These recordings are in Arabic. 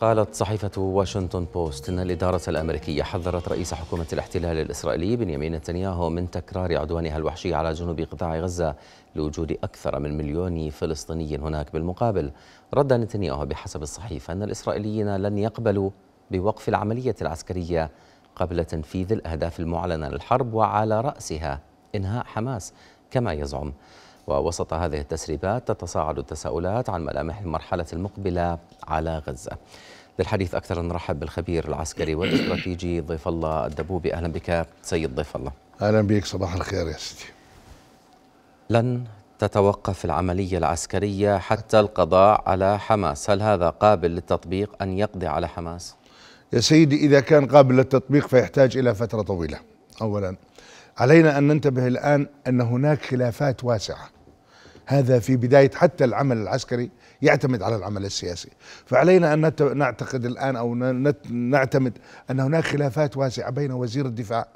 قالت صحيفة واشنطن بوست إن الإدارة الأمريكية حذرت رئيس حكومة الاحتلال الإسرائيلي بنيامين نتنياهو من تكرار عدوانها الوحشي على جنوب قطاع غزة لوجود أكثر من مليون فلسطيني هناك بالمقابل رد نتنياهو بحسب الصحيفة أن الإسرائيليين لن يقبلوا بوقف العملية العسكرية قبل تنفيذ الأهداف المعلنة للحرب وعلى رأسها إنهاء حماس كما يزعم ووسط هذه التسريبات تتصاعد التساؤلات عن ملامح المرحلة المقبلة على غزة للحديث أكثر نرحب بالخبير العسكري والاستراتيجي ضيف الله الدبوبي أهلا بك سيد ضيف الله أهلا بك صباح الخير يا سيدي لن تتوقف العملية العسكرية حتى القضاء على حماس هل هذا قابل للتطبيق أن يقضي على حماس؟ يا سيدي إذا كان قابل للتطبيق فيحتاج إلى فترة طويلة أولا علينا أن ننتبه الآن أن هناك خلافات واسعة هذا في بداية حتى العمل العسكري يعتمد على العمل السياسي فعلينا أن نعتقد الآن أو نعتمد أن هناك خلافات واسعة بين وزير الدفاع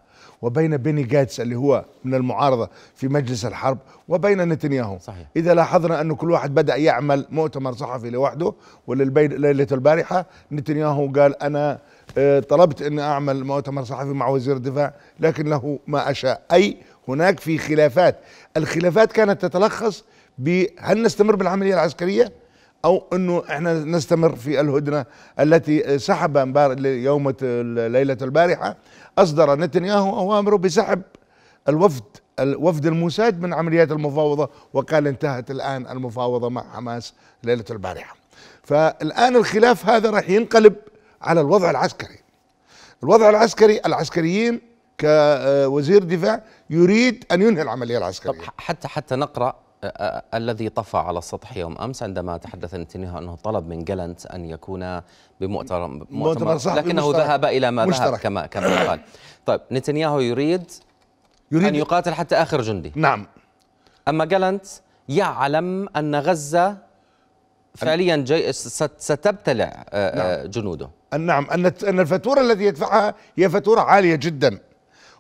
وبين بيني جاتس اللي هو من المعارضة في مجلس الحرب وبين نتنياهو صحيح. إذا لاحظنا أن كل واحد بدأ يعمل مؤتمر صحفي لوحده وليلة البارحة نتنياهو قال أنا آه، طلبت أن أعمل مؤتمر صحفي مع وزير الدفاع لكن له ما أشاء أي هناك في خلافات الخلافات كانت تتلخص بهل نستمر بالعملية العسكرية او انه احنا نستمر في الهدنه التي سحب يوم ليله البارحه اصدر نتنياهو اوامره بسحب الوفد الوفد الموساد من عمليات المفاوضه وقال انتهت الان المفاوضه مع حماس ليله البارحه. فالان الخلاف هذا راح ينقلب على الوضع العسكري. الوضع العسكري العسكريين كوزير دفاع يريد ان ينهي العمليه العسكريه. حتى حتى نقرا الذي طفى على السطح يوم امس عندما تحدث نتنياهو انه طلب من جالنت ان يكون بمؤتمر مؤتمر لكنه ذهب الى ما مشترك. ذهب كما كما قال طيب نتنياهو يريد يريد ان يقاتل حتى اخر جندي نعم اما جالنت يعلم ان غزه فعليا جي ستبتلع آه، آه، نعم. جنوده نعم ان ان الفاتوره التي يدفعها هي فاتوره عاليه جدا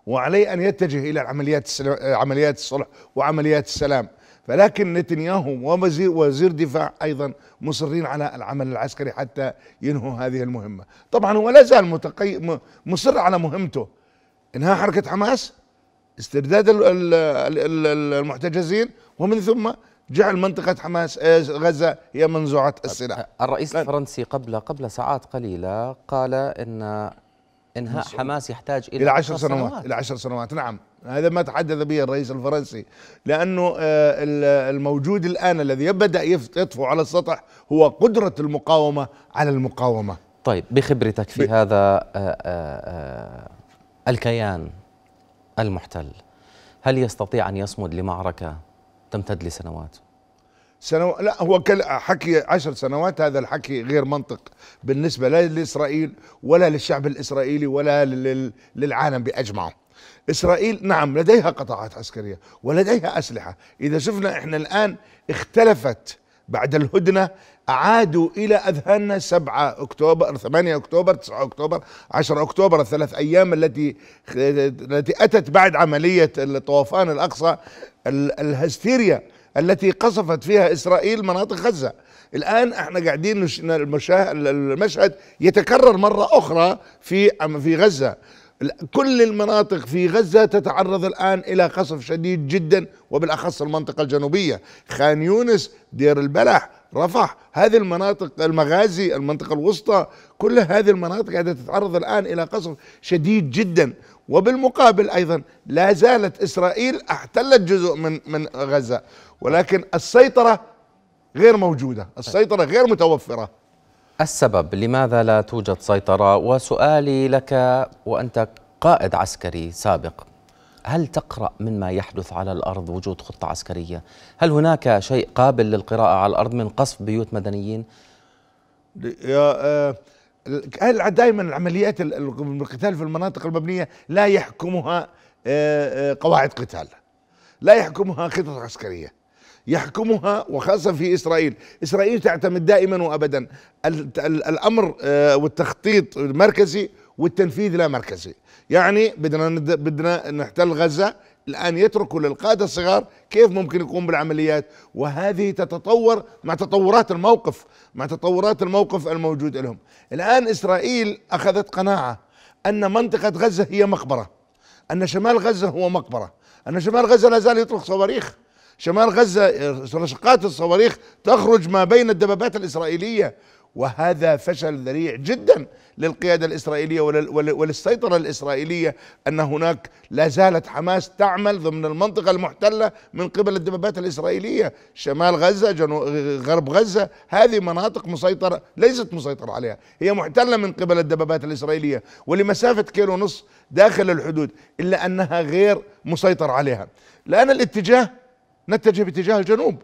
وعليه ان يتجه الى عمليات آه، عمليات الصلح وعمليات السلام فلكن نتنياهو ووزير وزير دفاع ايضا مصرين على العمل العسكري حتى ينهوا هذه المهمه طبعا هو لا زال متقي... مصر على مهمته انهاء حركه حماس استرداد المحتجزين ومن ثم جعل منطقة حماس آه، غزة هي منزوعة السلاح الرئيس الفرنسي قبل قبل ساعات قليلة قال إن إنهاء حماس يحتاج إلى, إلى عشر سنوات. سنوات إلى عشر سنوات نعم هذا ما تحدث به الرئيس الفرنسي لأنه آه، الموجود الآن الذي بدأ يطفو على السطح هو قدرة المقاومة على المقاومة طيب بخبرتك في ب... هذا آه، آه، الكيان المحتل هل يستطيع أن يصمد لمعركة تمتد لسنوات؟ سنو... لا هو كل... حكي عشر سنوات هذا الحكي غير منطق بالنسبة لا لإسرائيل ولا للشعب الإسرائيلي ولا لل... للعالم بأجمعه إسرائيل نعم لديها قطاعات عسكرية ولديها أسلحة إذا شفنا إحنا الآن اختلفت بعد الهدنة أعادوا إلى أذهاننا 7 أكتوبر 8 أكتوبر 9 أكتوبر 10 أكتوبر الثلاث أيام التي التي أتت بعد عملية الطوفان الأقصى الهستيريا التي قصفت فيها إسرائيل مناطق غزة الآن احنا قاعدين المشهد يتكرر مرة أخرى في في غزة كل المناطق في غزة تتعرض الآن إلى قصف شديد جدا وبالأخص المنطقة الجنوبية خان يونس دير البلح رفح هذه المناطق المغازي المنطقة الوسطى كل هذه المناطق قاعدة تتعرض الآن إلى قصف شديد جدا وبالمقابل ايضا لا زالت اسرائيل احتلت جزء من من غزه ولكن السيطره غير موجوده، السيطره غير متوفره. السبب لماذا لا توجد سيطره وسؤالي لك وانت قائد عسكري سابق هل تقرا مما يحدث على الارض وجود خطه عسكريه؟ هل هناك شيء قابل للقراءه على الارض من قصف بيوت مدنيين؟ يا آه دائما العمليات القتال في المناطق المبنيه لا يحكمها آه، آه، قواعد قتال لا يحكمها خطط عسكريه يحكمها وخاصه في اسرائيل، اسرائيل تعتمد دائما وابدا الامر آه، والتخطيط المركزي والتنفيذ لا مركزي، يعني بدنا بدنا نحتل غزه الآن يتركوا للقادة الصغار كيف ممكن يقوم بالعمليات وهذه تتطور مع تطورات الموقف مع تطورات الموقف الموجود لهم الآن إسرائيل أخذت قناعة أن منطقة غزة هي مقبرة أن شمال غزة هو مقبرة أن شمال غزة لا زال يطلق صواريخ شمال غزة آه، رشقات الصواريخ تخرج ما بين الدبابات الإسرائيلية وهذا فشل ذريع جدا للقيادة الإسرائيلية وللسيطرة الإسرائيلية أن هناك لا زالت حماس تعمل ضمن المنطقة المحتلة من قبل الدبابات الإسرائيلية شمال غزة جنو غرب غزة هذه مناطق مسيطرة ليست مسيطرة عليها هي محتلة من قبل الدبابات الإسرائيلية ولمسافة كيلو ونص داخل الحدود إلا أنها غير مسيطر عليها الآن الاتجاه نتجه باتجاه الجنوب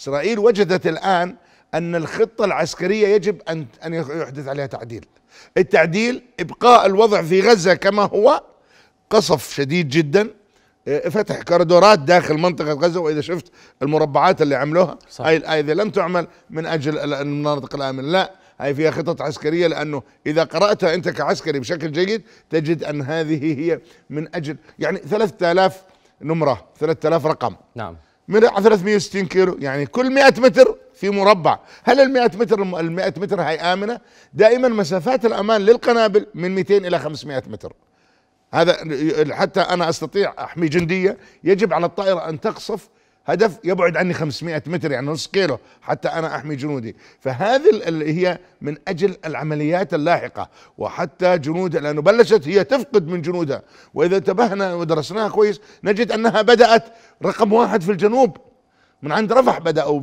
إسرائيل وجدت الآن أن الخطة العسكرية يجب أن أن يحدث عليها تعديل التعديل إبقاء الوضع في غزة كما هو قصف شديد جدا آه، فتح كوريدورات داخل منطقة غزة وإذا شفت المربعات اللي عملوها صحيح. هاي الايه لم تعمل من أجل المناطق الآمنة لا هاي فيها خطط عسكرية لأنه إذا قرأتها أنت كعسكري بشكل جيد تجد أن هذه هي من أجل يعني 3000 نمرة 3000 رقم نعم من 360 كيلو يعني كل 100 متر في مربع هل ال 100 متر ال 100 متر هاي امنه دائما مسافات الامان للقنابل من 200 الى 500 متر هذا حتى انا استطيع احمي جنديه يجب على الطائره ان تقصف هدف يبعد عني 500 متر يعني نص كيلو حتى انا احمي جنودي فهذه اللي هي من اجل العمليات اللاحقه وحتى جنودها لانه بلشت هي تفقد من جنودها واذا انتبهنا ودرسناها كويس نجد انها بدات رقم واحد في الجنوب من عند رفح بدأوا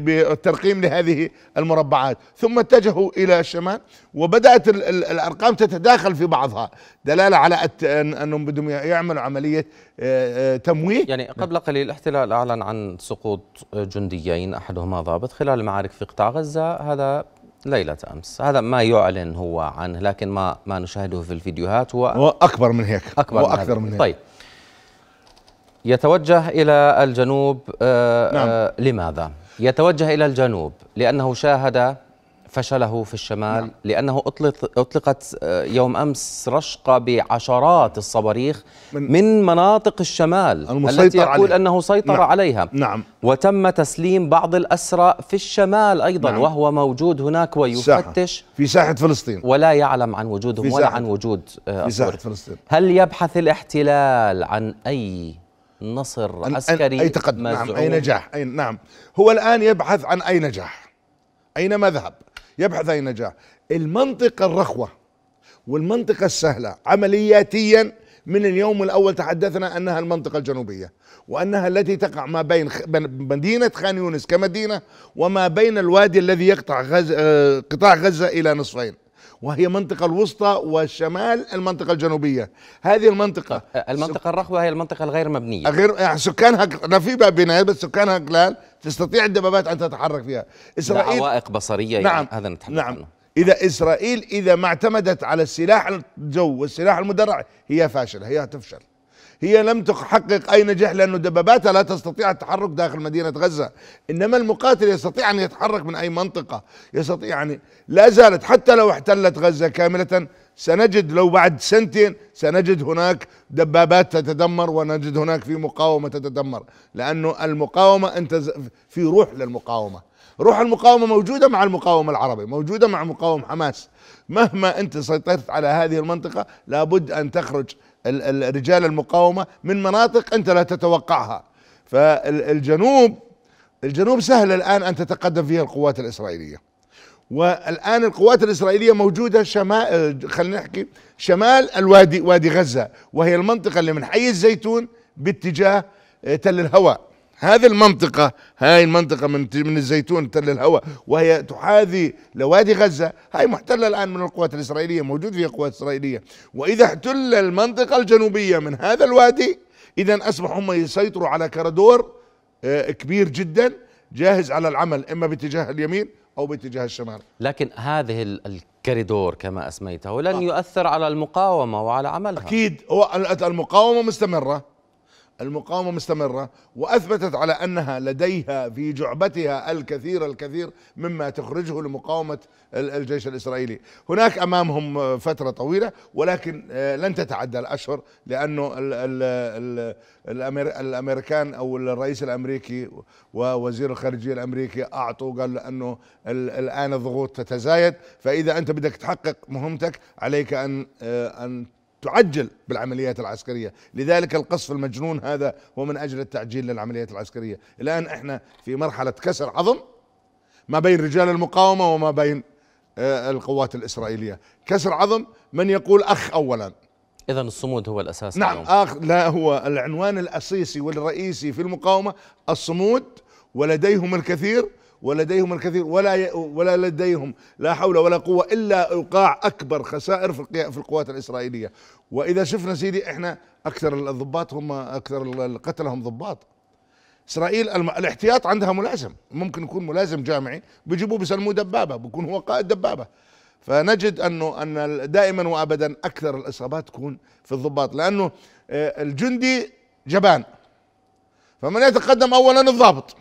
بالترقيم لهذه المربعات ثم اتجهوا إلى الشمال وبدأت الأرقام تتداخل في بعضها دلالة على أنهم بدهم يعملوا عملية آه، آه، تمويه يعني قبل قليل الاحتلال أعلن عن سقوط جنديين أحدهما ضابط خلال المعارك في قطاع غزة هذا ليلة أمس هذا ما يعلن هو عنه لكن ما ما نشاهده في الفيديوهات هو, أكبر من هيك أكبر من من هيك طيب يتوجه إلى الجنوب آه، نعم. آه، لماذا؟ يتوجه إلى الجنوب لأنه شاهد فشله في الشمال نعم. لأنه أطلق أطلقت آه، يوم أمس رشقة بعشرات الصواريخ من, من مناطق الشمال التي يقول عليها. أنه سيطر نعم. عليها نعم. وتم تسليم بعض الأسرى في الشمال أيضا نعم. وهو موجود هناك ويفتش في ساحة فلسطين ولا يعلم عن وجودهم ولا عن وجود في ساحة فلسطين هل يبحث الاحتلال عن أي نصر عسكري أي تقدم نعم أي نجاح أي نعم هو الآن يبحث عن أي نجاح أين مذهب يبحث أي نجاح المنطقة الرخوة والمنطقة السهلة عملياتيا من اليوم الأول تحدثنا أنها المنطقة الجنوبية وأنها التي تقع ما بين مدينة خان يونس كمدينة وما بين الوادي الذي يقطع غز آه، قطاع غزة إلى نصفين وهي منطقة الوسطى وشمال المنطقة الجنوبية هذه المنطقة المنطقة الرخوة هي المنطقة الغير مبنية غير يعني سكانها باب بناية بس سكانها قلال تستطيع الدبابات أن تتحرك فيها إسرائيل عوائق بصرية يعني نعم يعني هذا نتحدث نعم عنه. إذا إسرائيل إذا ما اعتمدت على السلاح الجو والسلاح المدرع هي فاشلة هي هتفشل هي لم تحقق أي نجاح لأن دباباتها لا تستطيع التحرك داخل مدينة غزة إنما المقاتل يستطيع أن يتحرك من أي منطقة يستطيع يعني لا زالت حتى لو احتلت غزة كاملة سنجد لو بعد سنتين سنجد هناك دبابات تتدمر ونجد هناك في مقاومة تتدمر لأنه المقاومة أنت في روح للمقاومة روح المقاومة موجودة مع المقاومة العربي موجودة مع مقاوم حماس مهما أنت سيطرت على هذه المنطقة لابد أن تخرج رجال المقاومه من مناطق انت لا تتوقعها فالجنوب الجنوب سهل الان ان تتقدم فيها القوات الاسرائيليه والان القوات الاسرائيليه موجوده شمال خلينا نحكي شمال الوادي وادي غزه وهي المنطقه اللي من حي الزيتون باتجاه آه، تل الهواء هذه المنطقة هاي المنطقة من من الزيتون تل الهوى وهي تحاذي لوادي غزة هاي محتلة الآن من القوات الإسرائيلية موجود فيها قوات إسرائيلية وإذا احتل المنطقة الجنوبية من هذا الوادي إذا أصبح هم يسيطروا على كردور آه، كبير جدا جاهز على العمل إما باتجاه اليمين أو باتجاه الشمال لكن هذه الكريدور كما أسميته لن آه. يؤثر على المقاومة وعلى عملها أكيد المقاومة مستمرة المقاومة مستمرة وأثبتت على أنها لديها في جعبتها الكثير الكثير مما تخرجه لمقاومة الجيش الإسرائيلي هناك أمامهم فترة طويلة ولكن آه، لن تتعدى الأشهر لأنه الأمريكان أو الرئيس الأمريكي ووزير الخارجية الأمريكي أعطوا قال أنه الآن الضغوط تتزايد فإذا أنت بدك تحقق مهمتك عليك أن آه، أن تعجل بالعمليات العسكرية لذلك القصف المجنون هذا هو من أجل التعجيل للعمليات العسكرية الآن إحنا في مرحلة كسر عظم ما بين رجال المقاومة وما بين آه، القوات الإسرائيلية كسر عظم من يقول أخ أولا إذا الصمود هو الأساس نعم آخ لا هو العنوان الأساسي والرئيسي في المقاومة الصمود ولديهم الكثير ولديهم الكثير ولا ولا لديهم لا حول ولا قوه الا ايقاع اكبر خسائر في في القوات الاسرائيليه واذا شفنا سيدي احنا اكثر الضباط هم اكثر القتله هم ضباط اسرائيل الاحتياط عندها ملازم ممكن يكون ملازم جامعي بيجيبوه بيسموه دبابه بيكون هو قائد دبابه فنجد انه ان دائما وابدا اكثر الاصابات تكون في الضباط لانه آه، الجندي جبان فمن يتقدم اولا الضابط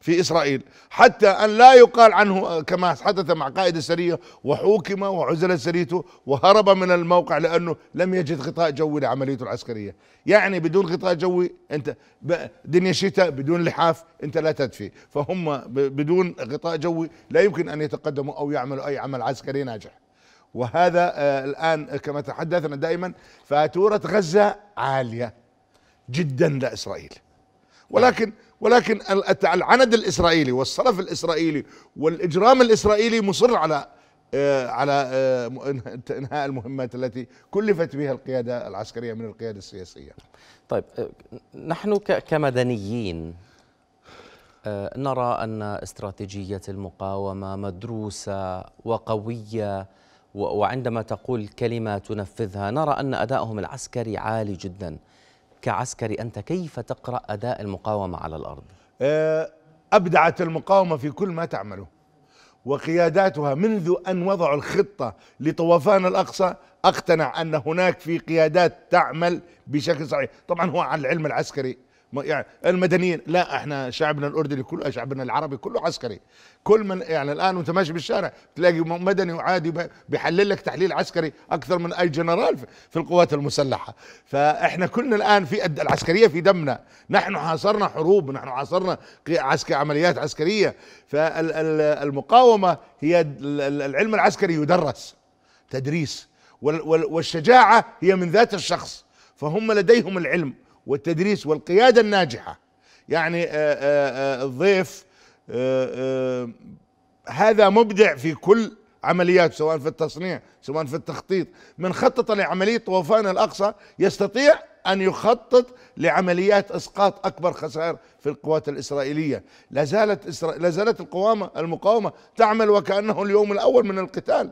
في إسرائيل حتى أن لا يقال عنه كما حدث مع قائد السرية وحوكم وعزل سريته وهرب من الموقع لأنه لم يجد غطاء جوي لعمليته العسكرية يعني بدون غطاء جوي أنت دنيا شتاء بدون لحاف أنت لا تدفي فهم بدون غطاء جوي لا يمكن أن يتقدموا أو يعملوا أي عمل عسكري ناجح وهذا آه، الآن كما تحدثنا دائما فاتورة غزة عالية جدا لإسرائيل ولكن ولكن العند الاسرائيلي والصرف الاسرائيلي والاجرام الاسرائيلي مصر على آه، على آه، انهاء المهمات التي كلفت بها القياده العسكريه من القياده السياسيه. طيب آه، نحن كمدنيين نرى ان استراتيجيه المقاومه مدروسه وقويه وعندما تقول كلمه تنفذها نرى ان ادائهم العسكري عالي جدا. كعسكري أنت كيف تقرأ أداء المقاومة على الأرض؟ آه، أبدعت المقاومة في كل ما تعمله وقياداتها منذ أن وضعوا الخطة لطوفان الأقصى أقتنع أن هناك في قيادات تعمل بشكل صحيح طبعا هو عن العلم العسكري يعني المدنيين لا احنا شعبنا الاردني كله شعبنا العربي كله عسكري كل من يعني الان وانت ماشي بالشارع تلاقي مدني وعادي بيحلل لك تحليل عسكري اكثر من اي جنرال في القوات المسلحه فاحنا كلنا الان في العسكريه في دمنا نحن حاصرنا حروب نحن حاصرنا عسكري عمليات عسكريه فالمقاومه هي العلم العسكري يدرس تدريس والشجاعه هي من ذات الشخص فهم لديهم العلم والتدريس والقياده الناجحه يعني آه، آه، آه، الضيف هذا مبدع في كل عمليات سواء في التصنيع سواء في التخطيط من خطط لعمليه طوفان الاقصى يستطيع ان يخطط لعمليات اسقاط اكبر خسائر في القوات الاسرائيليه، لا زالت لازالت لا زالت القوامه المقاومه تعمل وكانه اليوم الاول من القتال.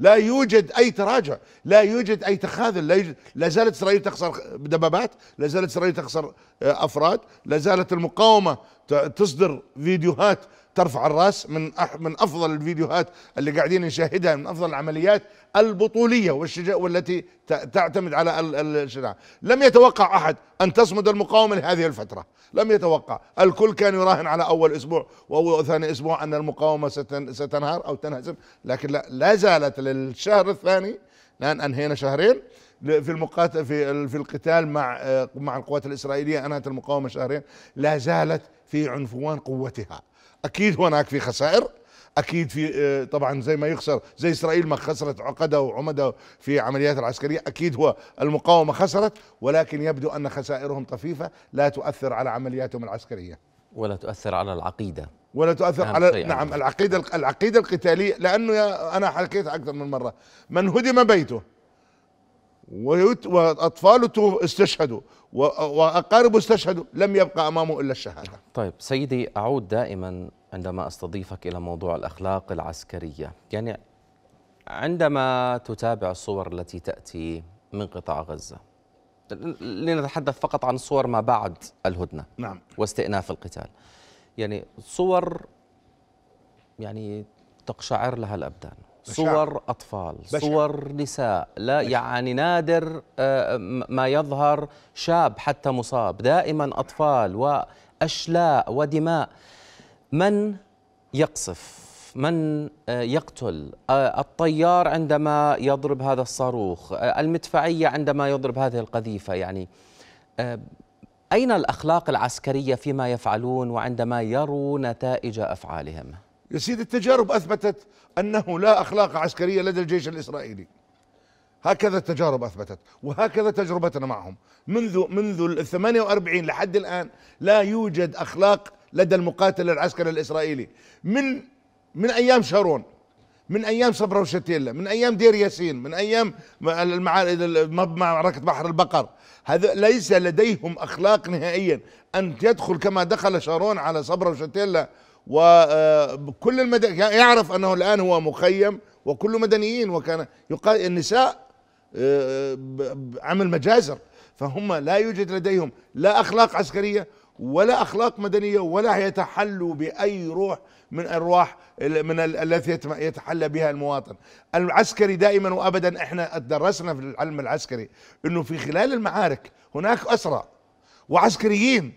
لا يوجد اي تراجع لا يوجد اي تخاذل لا, يوجد لا زالت اسرائيل تخسر دبابات لا زالت اسرائيل تخسر آه، افراد لا زالت المقاومه تصدر فيديوهات ترفع الراس من من افضل الفيديوهات اللي قاعدين نشاهدها من افضل العمليات البطوليه والشجاع والتي تعتمد على الشجاعه، لم يتوقع احد ان تصمد المقاومه لهذه الفتره، لم يتوقع، الكل كان يراهن على اول اسبوع واول ثاني اسبوع ان المقاومه ستنهار او تنهزم، لكن لا لا زالت للشهر الثاني الان انهينا شهرين في المقاتل في في القتال مع مع القوات الاسرائيليه انهت المقاومه شهرين لا زالت في عنفوان قوتها اكيد هناك في خسائر اكيد في آه، طبعا زي ما يخسر زي اسرائيل ما خسرت عقده وعمده في عمليات العسكريه اكيد هو المقاومه خسرت ولكن يبدو ان خسائرهم طفيفه لا تؤثر على عملياتهم العسكريه ولا تؤثر على العقيده ولا تؤثر نعم، على نعم العقيده العقيده القتاليه لانه يا انا حكيت اكثر من مره من هدم بيته واطفاله استشهدوا واقاربه استشهدوا لم يبقى امامه الا الشهاده. طيب سيدي اعود دائما عندما استضيفك الى موضوع الاخلاق العسكريه، يعني عندما تتابع الصور التي تاتي من قطاع غزه لنتحدث فقط عن صور ما بعد الهدنه نعم واستئناف القتال. يعني صور يعني تقشعر لها الابدان. صور أطفال بشع. صور نساء لا بشع. يعني نادر آه، ما يظهر شاب حتى مصاب دائما أطفال وأشلاء ودماء من يقصف من آه، يقتل آه، الطيار عندما يضرب هذا الصاروخ المدفعية عندما يضرب هذه القذيفة يعني أين الأخلاق العسكرية فيما يفعلون وعندما يروا نتائج أفعالهم؟ يا سيدي التجارب أثبتت أنه لا أخلاق عسكرية لدى الجيش الإسرائيلي هكذا التجارب أثبتت وهكذا تجربتنا معهم منذ منذ ال 48 لحد الآن لا يوجد أخلاق لدى المقاتل العسكري الإسرائيلي من من أيام شارون من أيام صبرا وشتيلا من أيام دير ياسين من أيام معركة بحر البقر هذا ليس لديهم أخلاق نهائيا أن يدخل كما دخل شارون على صبرا وشتيلا وكل آه، المدن يعني يعرف انه الان هو مخيم وكل مدنيين وكان يقال النساء آه، عمل مجازر فهم لا يوجد لديهم لا اخلاق عسكريه ولا اخلاق مدنيه ولا يتحلوا باي روح من ارواح من التي يتحلى بها المواطن. العسكري دائما وابدا احنا درسنا في العلم العسكري انه في خلال المعارك هناك اسرى وعسكريين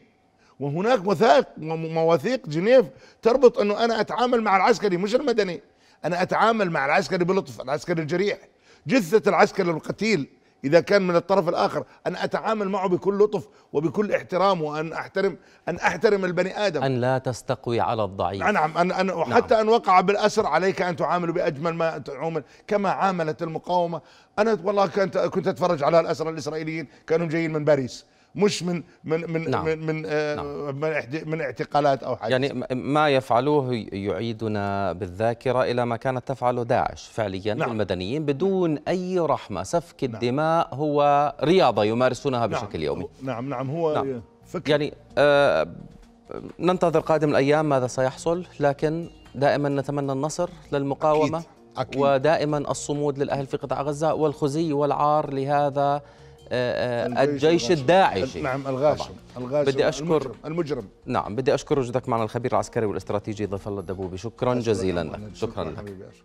وهناك وثائق مواثيق جنيف تربط انه انا اتعامل مع العسكري مش المدني انا اتعامل مع العسكري بلطف العسكري الجريح جثه العسكري القتيل اذا كان من الطرف الاخر ان اتعامل معه بكل لطف وبكل احترام وان احترم ان احترم البني ادم ان لا تستقوي على الضعيف نعم ان ان وحتى نعم. ان وقع بالاسر عليك ان تعامله باجمل ما تعامل كما عاملت المقاومه انا والله كنت كنت اتفرج على الاسرى الاسرائيليين كانوا جايين من باريس مش من من من نعم. من من, آه، نعم. من اعتقالات او حاجه يعني ما يفعلوه يعيدنا بالذاكره الى ما كانت تفعله داعش فعليا نعم. المدنيين بدون اي رحمه سفك نعم. الدماء هو رياضه يمارسونها نعم. بشكل نعم. يومي نعم نعم هو نعم. فكر يعني آه ننتظر قادم الايام ماذا سيحصل لكن دائما نتمنى النصر للمقاومه أكيد. أكيد. ودائما الصمود للاهل في قطاع غزه والخزي والعار لهذا آه، آه، الجيش الداعشي نعم الغاشم الغاشم بدي اشكر المجرم, المجرم نعم بدي اشكر وجودك معنا الخبير العسكري والاستراتيجي ضيف الله الدبوبي شكرا جزيلا لك شكرا, شكرا لك